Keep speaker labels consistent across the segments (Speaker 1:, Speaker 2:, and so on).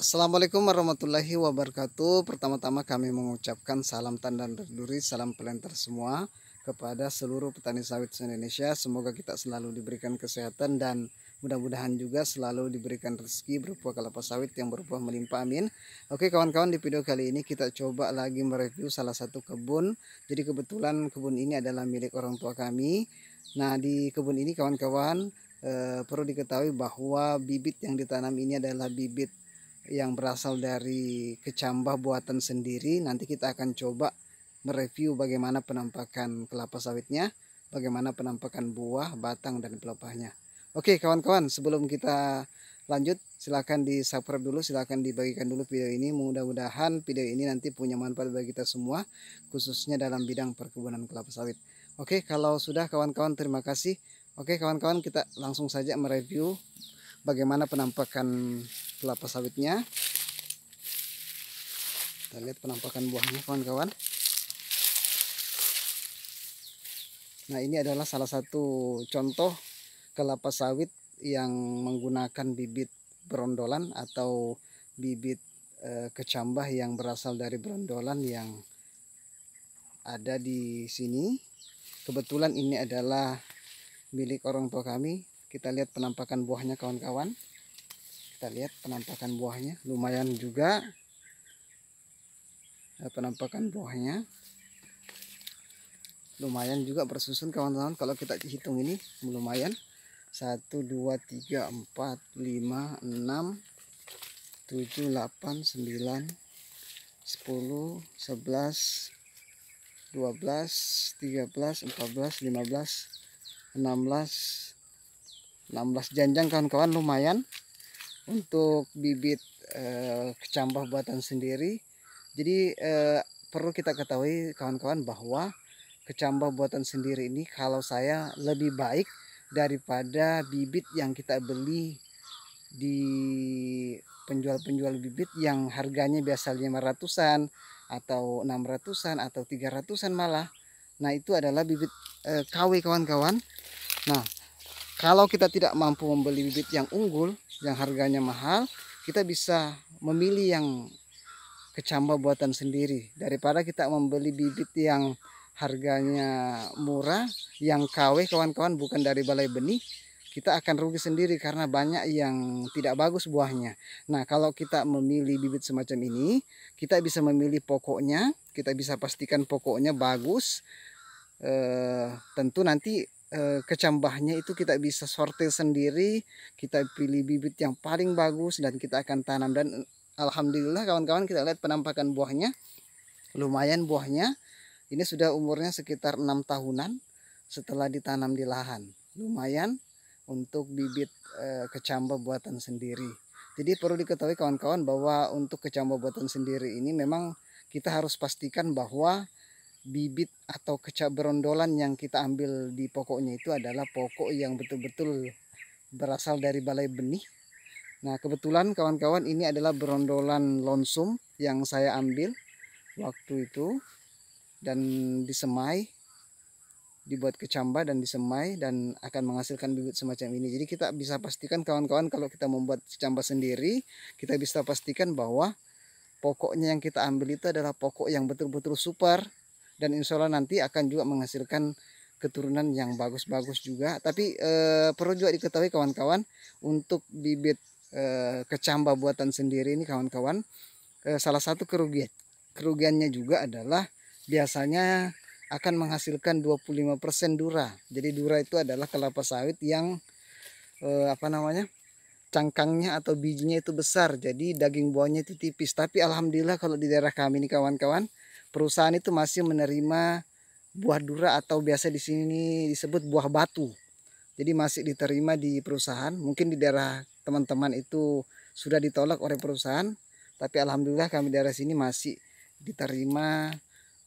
Speaker 1: Assalamualaikum warahmatullahi wabarakatuh. Pertama-tama kami mengucapkan salam tandan berduri, salam pelenter semua kepada seluruh petani sawit Indonesia. Semoga kita selalu diberikan kesehatan dan mudah-mudahan juga selalu diberikan rezeki berupa kelapa sawit yang berbuah melimpah. Amin. Oke kawan-kawan di video kali ini kita coba lagi mereview salah satu kebun. Jadi kebetulan kebun ini adalah milik orang tua kami. Nah di kebun ini kawan-kawan eh, perlu diketahui bahwa bibit yang ditanam ini adalah bibit yang berasal dari kecambah buatan sendiri. Nanti kita akan coba mereview bagaimana penampakan kelapa sawitnya, bagaimana penampakan buah, batang, dan pelepahnya. Oke kawan-kawan, sebelum kita lanjut, silahkan di subscribe dulu, silahkan dibagikan dulu video ini. Mudah-mudahan video ini nanti punya manfaat bagi kita semua, khususnya dalam bidang perkebunan kelapa sawit. Oke, kalau sudah kawan-kawan terima kasih. Oke kawan-kawan, kita langsung saja mereview bagaimana penampakan kelapa sawitnya kita lihat penampakan buahnya kawan-kawan nah ini adalah salah satu contoh kelapa sawit yang menggunakan bibit berondolan atau bibit e, kecambah yang berasal dari berondolan yang ada di sini kebetulan ini adalah milik orang tua kami kita lihat penampakan buahnya kawan-kawan kita lihat penampakan buahnya lumayan juga ya, penampakan buahnya lumayan juga bersusun kawan-kawan kalau kita hitung ini lumayan 1 2 3 4 5 6 7 8 9 10, 11, 12, 13, 14, 15, 16, 16 janjang kawan-kawan lumayan untuk bibit eh, kecambah buatan sendiri jadi eh, perlu kita ketahui kawan-kawan bahwa kecambah buatan sendiri ini kalau saya lebih baik daripada bibit yang kita beli di penjual-penjual bibit yang harganya biasanya 500-an atau 600-an atau 300-an malah nah itu adalah bibit eh, KW kawan-kawan nah kalau kita tidak mampu membeli bibit yang unggul, yang harganya mahal, kita bisa memilih yang kecambah buatan sendiri daripada kita membeli bibit yang harganya murah yang KW kawan-kawan bukan dari balai benih kita akan rugi sendiri karena banyak yang tidak bagus buahnya. Nah, kalau kita memilih bibit semacam ini, kita bisa memilih pokoknya, kita bisa pastikan pokoknya bagus. E, tentu nanti Eh, kecambahnya itu kita bisa sortir sendiri, kita pilih bibit yang paling bagus dan kita akan tanam dan eh, alhamdulillah kawan-kawan kita lihat penampakan buahnya. Lumayan buahnya. Ini sudah umurnya sekitar enam tahunan setelah ditanam di lahan. Lumayan untuk bibit e, kecambah buatan sendiri. Jadi perlu diketahui kawan-kawan bahwa untuk kecambah buatan sendiri ini memang kita harus pastikan bahwa bibit atau kecap berondolan yang kita ambil di pokoknya itu adalah pokok yang betul-betul berasal dari balai benih. Nah kebetulan kawan-kawan ini adalah berondolan lonsum yang saya ambil waktu itu dan disemai dibuat kecambah dan disemai dan akan menghasilkan bibit semacam ini. Jadi kita bisa pastikan kawan-kawan kalau kita membuat kecamba sendiri, kita bisa pastikan bahwa pokoknya yang kita ambil itu adalah pokok yang betul-betul super dan insya Allah nanti akan juga menghasilkan keturunan yang bagus-bagus juga tapi eh, perlu juga diketahui kawan-kawan untuk bibit eh, kecambah buatan sendiri ini kawan-kawan eh, salah satu kerugian kerugiannya juga adalah biasanya akan menghasilkan 25% dura jadi dura itu adalah kelapa sawit yang eh, apa namanya cangkangnya atau bijinya itu besar jadi daging buahnya itu tipis tapi alhamdulillah kalau di daerah kami ini kawan-kawan perusahaan itu masih menerima buah dura atau biasa di sini disebut buah batu. Jadi masih diterima di perusahaan. Mungkin di daerah teman-teman itu sudah ditolak oleh perusahaan, tapi alhamdulillah kami daerah sini masih diterima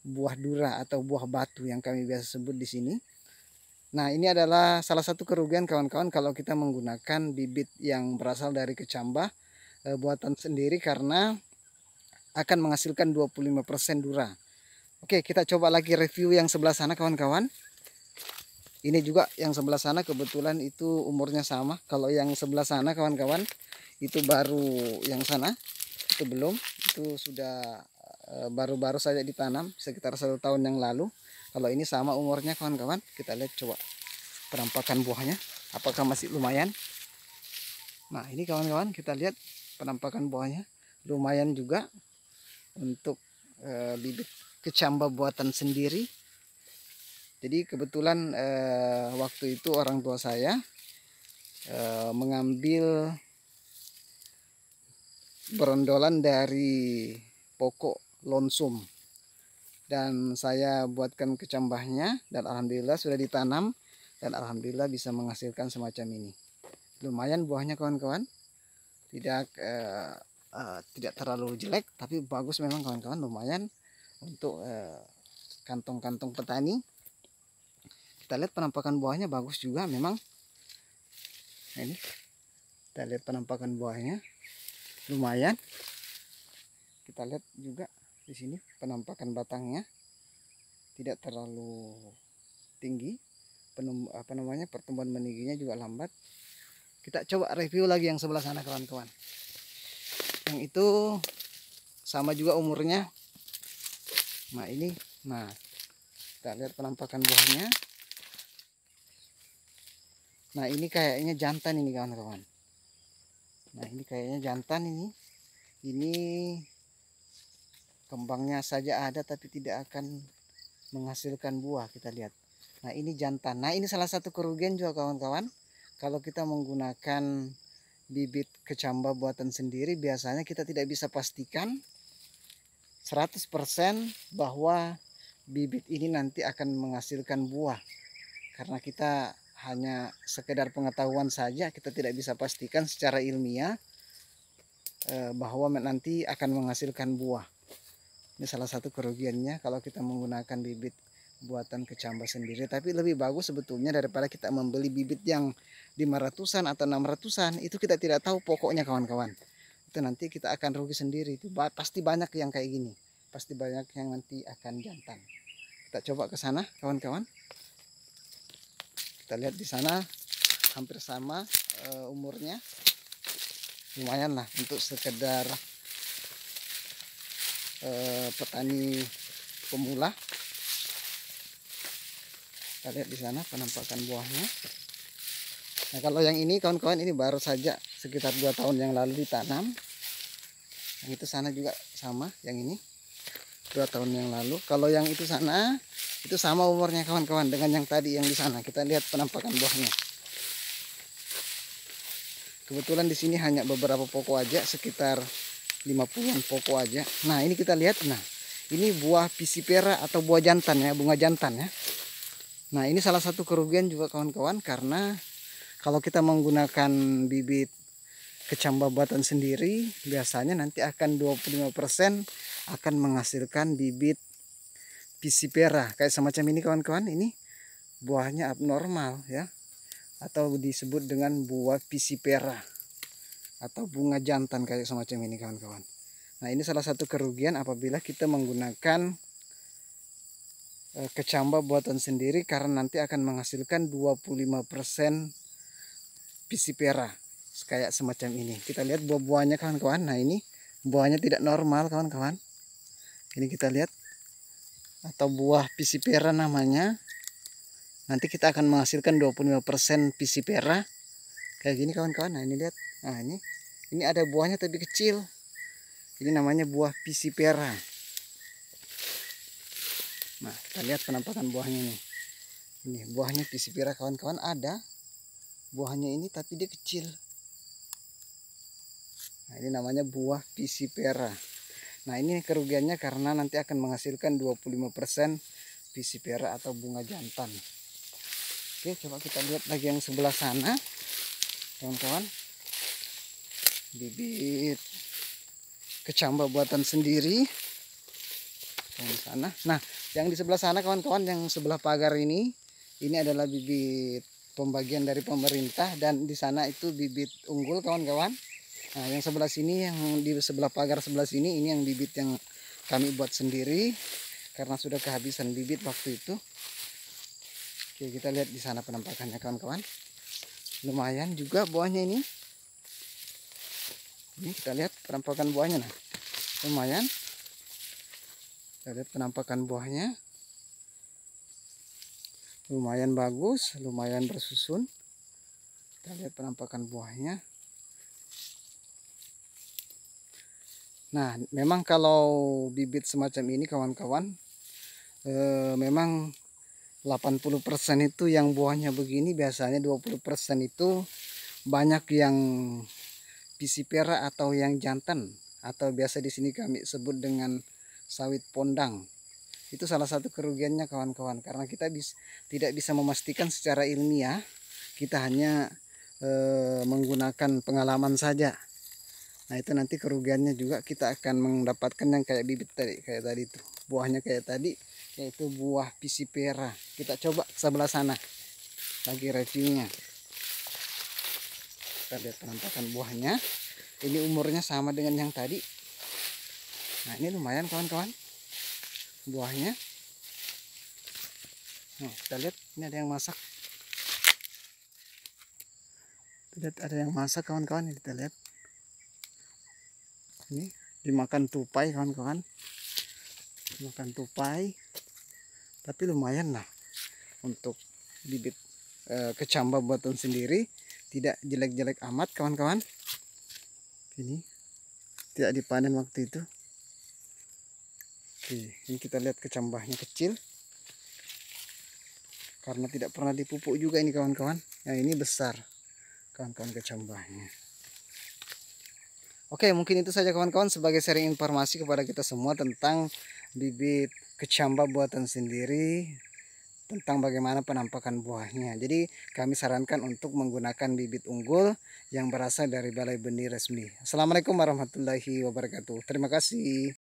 Speaker 1: buah dura atau buah batu yang kami biasa sebut di sini. Nah, ini adalah salah satu kerugian kawan-kawan kalau kita menggunakan bibit yang berasal dari kecambah eh, buatan sendiri karena akan menghasilkan 25% dura. Oke, kita coba lagi review yang sebelah sana kawan-kawan. Ini juga yang sebelah sana kebetulan itu umurnya sama. Kalau yang sebelah sana kawan-kawan itu baru yang sana itu belum, itu sudah eh, baru-baru saja ditanam sekitar satu tahun yang lalu. Kalau ini sama umurnya kawan-kawan, kita lihat coba penampakan buahnya apakah masih lumayan. Nah, ini kawan-kawan kita lihat penampakan buahnya lumayan juga untuk e, bibit kecamba buatan sendiri. Jadi kebetulan e, waktu itu orang tua saya e, mengambil berondolan dari pokok lonsum dan saya buatkan kecambahnya dan alhamdulillah sudah ditanam dan alhamdulillah bisa menghasilkan semacam ini lumayan buahnya kawan-kawan tidak E, uh, tidak terlalu jelek tapi bagus memang kawan-kawan lumayan untuk eh, kantong-kantong uh, petani kita lihat penampakan buahnya bagus juga memang nah, ini kita lihat penampakan buahnya lumayan kita lihat juga di sini penampakan batangnya tidak terlalu tinggi penum apa namanya pertumbuhan meningginya juga lambat kita coba review lagi yang sebelah sana kawan-kawan yang itu sama juga umurnya nah ini nah kita lihat penampakan buahnya nah ini kayaknya jantan ini kawan-kawan nah ini kayaknya jantan ini ini kembangnya saja ada tapi tidak akan menghasilkan buah kita lihat nah ini jantan nah ini salah satu kerugian juga kawan-kawan kalau kita menggunakan bibit kecambah buatan sendiri biasanya kita tidak bisa pastikan 100% bahwa bibit ini nanti akan menghasilkan buah karena kita hanya sekedar pengetahuan saja kita tidak bisa pastikan secara ilmiah eh, bahwa nanti akan menghasilkan buah ini salah satu kerugiannya kalau kita menggunakan bibit buatan kecambah sendiri tapi lebih bagus sebetulnya daripada kita membeli bibit yang 500-an atau 600-an itu kita tidak tahu pokoknya kawan-kawan itu nanti kita akan rugi sendiri itu pasti banyak yang kayak gini pasti banyak yang nanti akan jantan kita coba ke sana kawan-kawan kita lihat di sana hampir sama e, umurnya lumayan lah untuk sekedar e, petani pemula kita lihat di sana penampakan buahnya nah kalau yang ini kawan-kawan ini baru saja sekitar dua tahun yang lalu ditanam yang itu sana juga sama yang ini dua tahun yang lalu kalau yang itu sana itu sama umurnya kawan-kawan dengan yang tadi yang di sana kita lihat penampakan buahnya kebetulan di sini hanya beberapa pokok aja sekitar 50-an pokok aja nah ini kita lihat nah ini buah pisipera atau buah jantan ya bunga jantan ya Nah ini salah satu kerugian juga kawan-kawan karena kalau kita menggunakan bibit kecambah buatan sendiri biasanya nanti akan 25% akan menghasilkan bibit pisipera kayak semacam ini kawan-kawan ini buahnya abnormal ya atau disebut dengan buah pisipera atau bunga jantan kayak semacam ini kawan-kawan. Nah ini salah satu kerugian apabila kita menggunakan Eh, kecamba buatan sendiri karena nanti akan menghasilkan 25% pisipera kayak semacam ini kita lihat buah-buahnya kawan-kawan nah ini buahnya tidak normal kawan-kawan ini kita lihat atau buah pisipera namanya nanti kita akan menghasilkan 25% pisipera kayak gini kawan-kawan nah ini lihat nah ini ini ada buahnya tapi kecil ini namanya buah pisipera Nah, kita lihat penampakan buahnya nih. Ini buahnya pisipira kawan-kawan ada. Buahnya ini tapi dia kecil. Nah, ini namanya buah pisipira Nah, ini kerugiannya karena nanti akan menghasilkan 25% pisipira atau bunga jantan. Oke, coba kita lihat lagi yang sebelah sana. Kawan-kawan. Bibit kecambah buatan sendiri yang di sana. Nah, yang di sebelah sana kawan-kawan yang sebelah pagar ini, ini adalah bibit pembagian dari pemerintah dan di sana itu bibit unggul kawan-kawan. Nah, yang sebelah sini yang di sebelah pagar sebelah sini ini yang bibit yang kami buat sendiri karena sudah kehabisan bibit waktu itu. Oke, kita lihat di sana penampakannya kawan-kawan. Lumayan juga buahnya ini. Ini kita lihat penampakan buahnya nah. Lumayan kita lihat penampakan buahnya lumayan bagus lumayan bersusun kita lihat penampakan buahnya nah memang kalau bibit semacam ini kawan-kawan eh, memang 80% itu yang buahnya begini biasanya 20% itu banyak yang pisipera atau yang jantan atau biasa di sini kami sebut dengan sawit pondang. Itu salah satu kerugiannya kawan-kawan karena kita bis, tidak bisa memastikan secara ilmiah. Kita hanya e, menggunakan pengalaman saja. Nah, itu nanti kerugiannya juga kita akan mendapatkan yang kayak bibit tadi kayak tadi itu Buahnya kayak tadi yaitu buah pisipera. Kita coba sebelah sana. Lagi reviewnya. Kita lihat penampakan buahnya. Ini umurnya sama dengan yang tadi, Nah ini lumayan kawan-kawan buahnya. Nah, kita lihat ini ada yang masak. Kita lihat ada yang masak kawan-kawan ini kita lihat. Ini dimakan tupai kawan-kawan. Makan tupai. Tapi lumayan lah untuk bibit e, kecamba buatan sendiri tidak jelek-jelek amat kawan-kawan. Ini tidak dipanen waktu itu ini kita lihat kecambahnya kecil. Karena tidak pernah dipupuk juga ini kawan-kawan. Nah, ini besar kawan-kawan kecambahnya. Oke, mungkin itu saja kawan-kawan sebagai sharing informasi kepada kita semua tentang bibit kecambah buatan sendiri tentang bagaimana penampakan buahnya. Jadi kami sarankan untuk menggunakan bibit unggul yang berasal dari Balai Benih Resmi. Assalamualaikum warahmatullahi wabarakatuh. Terima kasih.